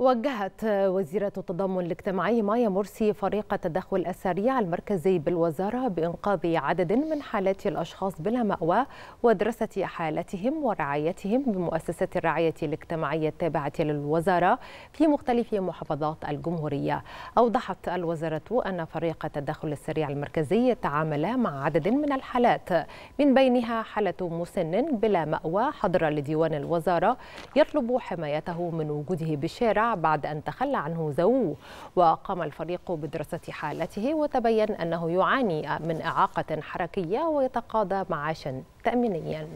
وجهت وزيرة التضامن الاجتماعي مايا مرسي فريق التدخل السريع المركزي بالوزارة بإنقاذ عدد من حالات الأشخاص بلا مأوى ودراسة حالتهم ورعايتهم بمؤسسة الرعاية الاجتماعية التابعة للوزارة في مختلف محافظات الجمهورية أوضحت الوزارة أن فريق التدخل السريع المركزي تعامل مع عدد من الحالات من بينها حالة مسن بلا مأوى حضر لديوان الوزارة يطلب حمايته من وجوده بالشارع بعد أن تخلى عنه زوجه وقام الفريق بدراسة حالته وتبين أنه يعاني من إعاقة حركية ويتقاضى معاشا تأمينيا